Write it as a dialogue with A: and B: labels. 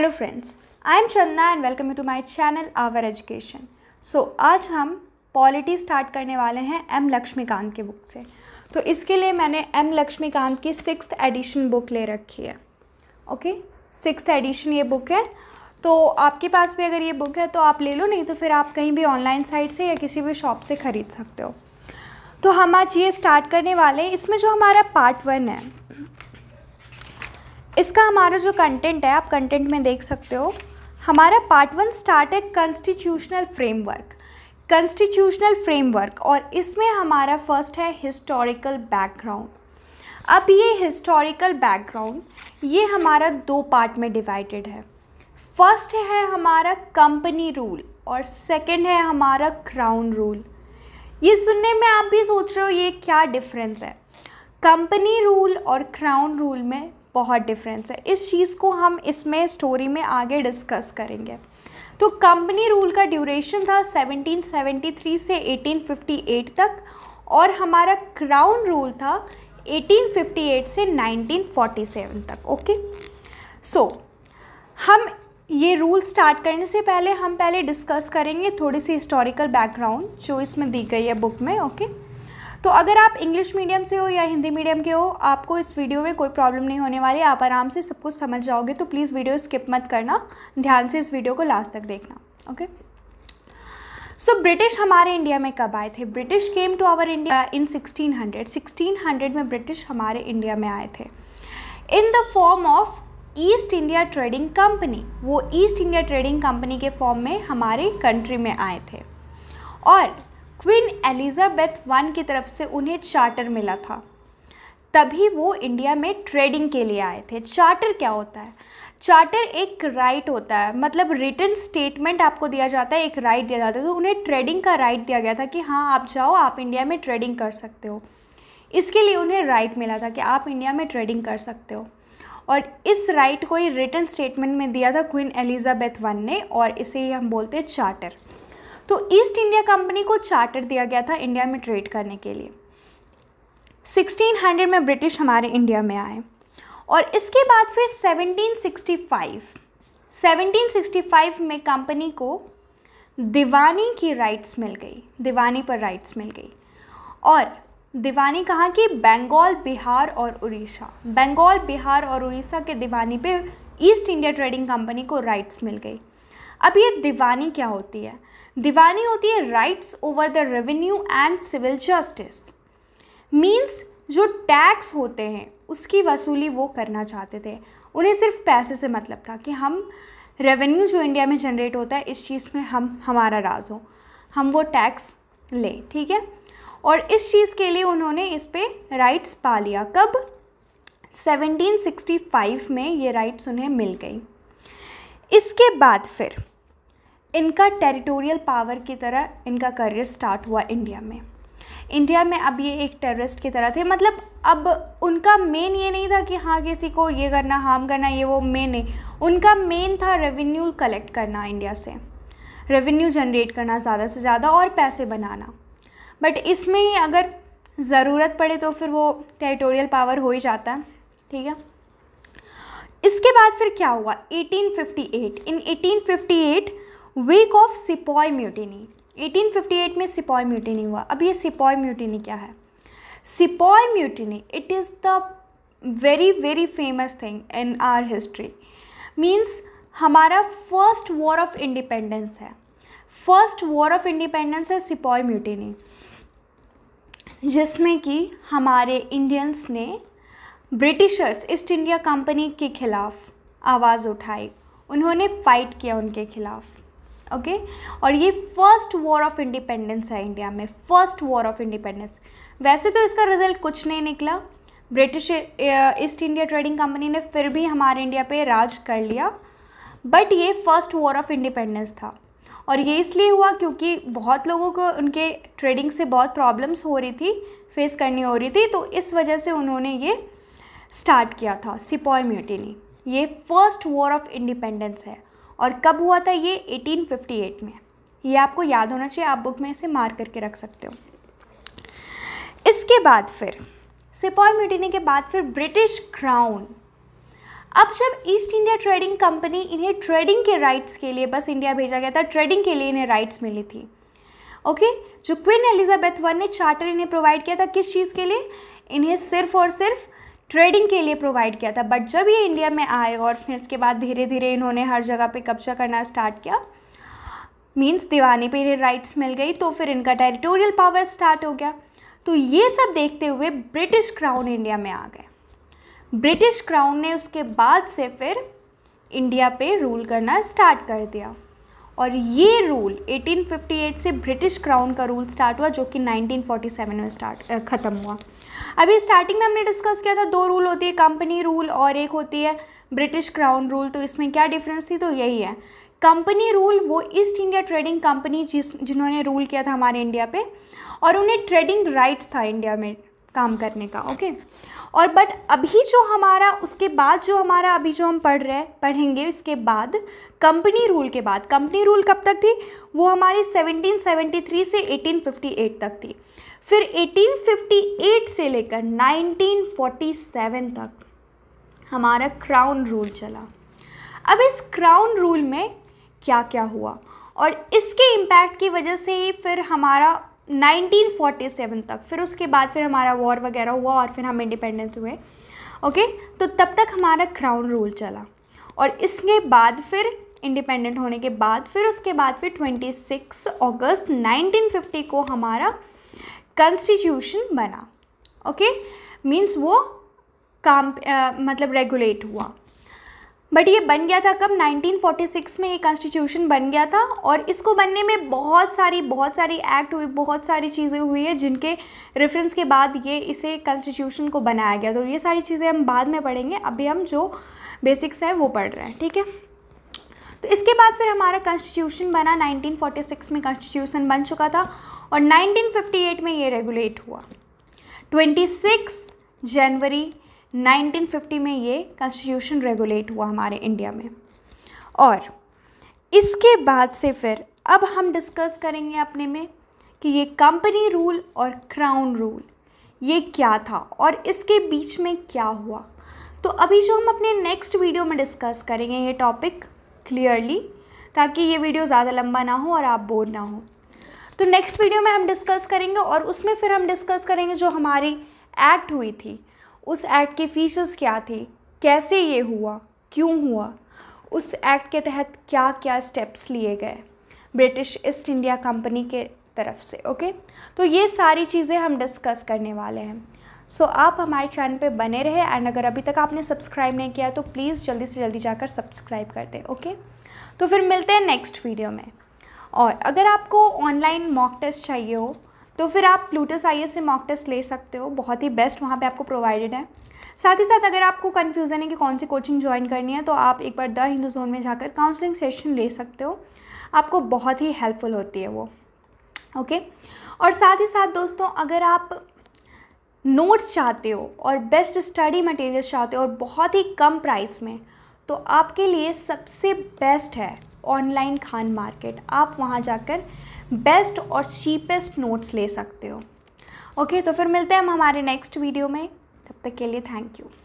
A: Hello friends I am Chandana and welcome to my channel our education so आज हम polity start करने वाले हैं एम लक्ष्मीकांत की बुक से तो इसके लिए मैंने एम लक्ष्मीकांत की सिक्स एडिशन बुक ले रखी है ओके सिक्स एडिशन ये बुक है तो आपके पास भी अगर ये बुक है तो आप ले लो नहीं तो फिर आप कहीं भी ऑनलाइन साइट से या किसी भी शॉप से ख़रीद सकते हो तो हम आज ये स्टार्ट करने वाले हैं इसमें जो हमारा पार्ट वन है इसका हमारा जो कंटेंट है आप कंटेंट में देख सकते हो हमारा पार्ट वन स्टार्ट है कॉन्स्टिट्यूशनल फ्रेमवर्क कॉन्स्टिट्यूशनल फ्रेमवर्क और इसमें हमारा फर्स्ट है हिस्टोरिकल बैकग्राउंड अब ये हिस्टोरिकल बैकग्राउंड ये हमारा दो पार्ट में डिवाइडेड है फर्स्ट है हमारा कंपनी रूल और सेकंड है हमारा क्राउन रूल ये सुनने में आप भी सोच रहे हो ये क्या डिफरेंस है कंपनी रूल और क्राउन रूल में बहुत डिफरेंस है इस चीज़ को हम इसमें स्टोरी में आगे डिस्कस करेंगे तो कंपनी रूल का ड्यूरेशन था 1773 से 1858 तक और हमारा क्राउन रूल था 1858 से 1947 तक ओके सो so, हम ये रूल स्टार्ट करने से पहले हम पहले डिस्कस करेंगे थोड़ी सी हिस्टोरिकल बैकग्राउंड जो इसमें दी गई है बुक में ओके okay? तो अगर आप इंग्लिश मीडियम से हो या हिंदी मीडियम के हो आपको इस वीडियो में कोई प्रॉब्लम नहीं होने वाली आप आराम से सब कुछ समझ जाओगे तो प्लीज़ वीडियो स्किप मत करना ध्यान से इस वीडियो को लास्ट तक देखना ओके सो ब्रिटिश हमारे इंडिया में कब आए थे British came to our India in 1600 1600 में ब्रिटिश हमारे इंडिया में आए थे in the form of East India trading company वो ईस्ट इंडिया ट्रेडिंग कंपनी के फॉर्म में हमारे कंट्री में आए थे और क्वीन एलिजाबेथ वन की तरफ से उन्हें चार्टर मिला था तभी वो इंडिया में ट्रेडिंग के लिए आए थे चार्टर क्या होता है चार्टर एक राइट होता है मतलब रिटर्न स्टेटमेंट आपको दिया जाता है एक राइट दिया जाता है तो उन्हें ट्रेडिंग का राइट दिया गया था कि हाँ आप जाओ आप इंडिया में ट्रेडिंग कर सकते हो इसके लिए उन्हें राइट मिला था कि आप इंडिया में ट्रेडिंग कर सकते हो और इस राइट को ही रिटर्न स्टेटमेंट में दिया था क्वीन एलिजाबेथ वन ने और इसे ही हम बोलते हैं चार्टर तो ईस्ट इंडिया कंपनी को चार्टर दिया गया था इंडिया में ट्रेड करने के लिए 1600 में ब्रिटिश हमारे इंडिया में आए और इसके बाद फिर 1765 1765 में कंपनी को दीवानी की राइट्स मिल गई दीवानी पर राइट्स मिल गई और दीवानी कहाँ की बंगाल बिहार और उड़ीसा बंगाल बिहार और उड़ीसा के दीवानी पे ईस्ट इंडिया ट्रेडिंग कंपनी को राइट्स मिल गई अब ये दीवानी क्या होती है दीवानी होती है rights over the revenue and civil justice means जो टैक्स होते हैं उसकी वसूली वो करना चाहते थे उन्हें सिर्फ पैसे से मतलब था कि हम रेवेन्यू जो इंडिया में जनरेट होता है इस चीज़ में हम हमारा राज हो हम वो टैक्स लें ठीक है और इस चीज़ के लिए उन्होंने इस पर राइट्स पा लिया कब 1765 में ये राइट्स उन्हें मिल गई इसके बाद फिर इनका टेरिटोरियल पावर की तरह इनका करियर स्टार्ट हुआ इंडिया में इंडिया में अब ये एक टेररिस्ट की तरह थे मतलब अब उनका मेन ये नहीं था कि हाँ किसी को ये करना हार्म करना ये वो मेन नहीं उनका मेन था रेवेन्यू कलेक्ट करना इंडिया से रेवेन्यू जनरेट करना ज़्यादा से ज़्यादा और पैसे बनाना बट इसमें ही अगर ज़रूरत पड़े तो फिर वो टेरिटोरियल पावर हो ही जाता है ठीक है इसके बाद फिर क्या हुआ 1858 in 1858 week of sepoy mutiny 1858 में सिपॉय म्यूटिनी हुआ अब ये सिपॉय म्यूटिनी क्या है sepoy mutiny it is the very very famous thing in our history means हमारा फर्स्ट वॉर ऑफ इंडिपेंडेंस है फर्स्ट वॉर ऑफ इंडिपेंडेंस है सिपॉय म्यूटिनी जिसमें कि हमारे इंडियंस ने ब्रिटिशर्स ईस्ट इंडिया कंपनी के खिलाफ़ आवाज़ उठाई उन्होंने फ़ाइट किया उनके खिलाफ़ ओके और ये फर्स्ट वॉर ऑफ इंडिपेंडेंस है इंडिया में फर्स्ट वॉर ऑफ इंडिपेंडेंस वैसे तो इसका रिजल्ट कुछ नहीं निकला British East India trading company ने फिर भी हमारे इंडिया पे राज कर लिया बट ये फर्स्ट वॉर ऑफ इंडिपेंडेंस था और ये इसलिए हुआ क्योंकि बहुत लोगों को उनके ट्रेडिंग से बहुत प्रॉब्लम्स हो रही थी फेस करनी हो रही थी तो इस वजह से उन्होंने ये स्टार्ट किया था सिपॉय म्यूटिनी ये फर्स्ट वॉर ऑफ इंडिपेंडेंस है और कब हुआ था ये 1858 में ये आपको याद होना चाहिए आप बुक में इसे मार करके रख सकते हो इसके बाद फिर सिपॉय म्यूटिनी के बाद फिर ब्रिटिश क्राउन अब जब ईस्ट इंडिया ट्रेडिंग कंपनी इन्हें ट्रेडिंग के राइट्स के लिए बस इंडिया भेजा गया था ट्रेडिंग के लिए इन्हें राइट्स मिली थी ओके जो क्वीन एलिजाबेथ वन ने चार्टर इन्हें प्रोवाइड किया था किस चीज़ के लिए इन्हें सिर्फ और सिर्फ ट्रेडिंग के लिए प्रोवाइड किया था बट जब ये इंडिया में आए और फिर इसके बाद धीरे धीरे इन्होंने हर जगह पे कब्जा करना स्टार्ट किया मीन्स दीवानी पे इन्हें राइट्स मिल गई तो फिर इनका टेरिटोरियल पावर स्टार्ट हो गया तो ये सब देखते हुए ब्रिटिश क्राउन इंडिया में आ गए ब्रिटिश क्राउन ने उसके बाद से फिर इंडिया पे रूल करना स्टार्ट कर दिया और ये रूल 1858 से ब्रिटिश क्राउन का रूल स्टार्ट हुआ जो कि 1947 में स्टार्ट ख़त्म हुआ अभी स्टार्टिंग में हमने डिस्कस किया था दो रूल होती है कंपनी रूल और एक होती है ब्रिटिश क्राउन रूल तो इसमें क्या डिफरेंस थी तो यही है कंपनी रूल वो ईस्ट इंडिया ट्रेडिंग कंपनी जिस जिन्होंने रूल किया था हमारे इंडिया पे और उन्हें ट्रेडिंग राइट्स था इंडिया में काम करने का ओके और बट अभी जो हमारा उसके बाद जो हमारा अभी जो हम पढ़ रहे हैं पढ़ेंगे इसके बाद कंपनी रूल के बाद कंपनी रूल कब तक थी वो हमारी 1773 से 1858 तक थी फिर 1858 से लेकर 1947 तक हमारा क्राउन रूल चला अब इस क्राउन रूल में क्या क्या हुआ और इसके इम्पैक्ट की वजह से ही फिर हमारा 1947 तक फिर उसके बाद फिर हमारा वॉर वगैरह हुआ और फिर हम इंडिपेंडेंस हुए ओके तो तब तक हमारा क्राउन रूल चला और इसके बाद फिर इंडिपेंडेंट होने के बाद फिर उसके बाद फिर 26 अगस्त 1950 को हमारा कॉन्स्टिट्यूशन बना ओके मीन्स वो काम आ, मतलब रेगुलेट हुआ बट ये बन गया था कब 1946 में ये कॉन्स्टिट्यूशन बन गया था और इसको बनने में बहुत सारी बहुत सारी एक्ट हुई बहुत सारी चीज़ें हुई है जिनके रेफरेंस के बाद ये इसे कॉन्स्टिट्यूशन को बनाया गया तो ये सारी चीज़ें हम बाद में पढ़ेंगे अभी हम जो बेसिक्स हैं वो पढ़ रहे हैं ठीक है तो इसके बाद फिर हमारा कॉन्स्टिट्यूशन बना 1946 में कॉन्स्टिट्यूशन बन चुका था और 1958 में ये रेगुलेट हुआ 26 जनवरी 1950 में ये कॉन्स्टिट्यूशन रेगुलेट हुआ हमारे इंडिया में और इसके बाद से फिर अब हम डिस्कस करेंगे अपने में कि ये कंपनी रूल और क्राउन रूल ये क्या था और इसके बीच में क्या हुआ तो अभी जो हम अपने नेक्स्ट वीडियो में डिस्कस करेंगे ये टॉपिक क्लियरली ताकि ये वीडियो ज़्यादा लंबा ना हो और आप बोर ना हो तो नेक्स्ट वीडियो में हम डिस्कस करेंगे और उसमें फिर हम डिस्कस करेंगे जो हमारी एक्ट हुई थी उस एक्ट के फीचर्स क्या थे कैसे ये हुआ क्यों हुआ उस एक्ट के तहत क्या क्या स्टेप्स लिए गए ब्रिटिश ईस्ट इंडिया कंपनी के तरफ से ओके तो ये सारी चीज़ें हम डिस्कस करने वाले हैं सो so, आप हमारे चैनल पे बने रहे एंड अगर अभी तक आपने सब्सक्राइब नहीं किया तो प्लीज़ जल्दी से जल्दी जाकर सब्सक्राइब कर दें ओके तो फिर मिलते हैं नेक्स्ट वीडियो में और अगर आपको ऑनलाइन मॉक टेस्ट चाहिए हो तो फिर आप प्लूटस आई से मॉक टेस्ट ले सकते हो बहुत ही बेस्ट वहाँ पे आपको प्रोवाइडेड है साथ ही साथ अगर आपको कन्फ्यूज़न है कि कौन सी कोचिंग ज्वाइन करनी है तो आप एक बार द हिंदू जोन में जाकर काउंसलिंग सेशन ले सकते हो आपको बहुत ही हेल्पफुल होती है वो ओके और साथ ही साथ दोस्तों अगर आप नोट्स चाहते हो और बेस्ट स्टडी मटेरियल चाहते हो और बहुत ही कम प्राइस में तो आपके लिए सबसे बेस्ट है ऑनलाइन खान मार्केट आप वहाँ जाकर बेस्ट और चीपेस्ट नोट्स ले सकते हो ओके okay, तो फिर मिलते हैं हम हमारे नेक्स्ट वीडियो में तब तक के लिए थैंक यू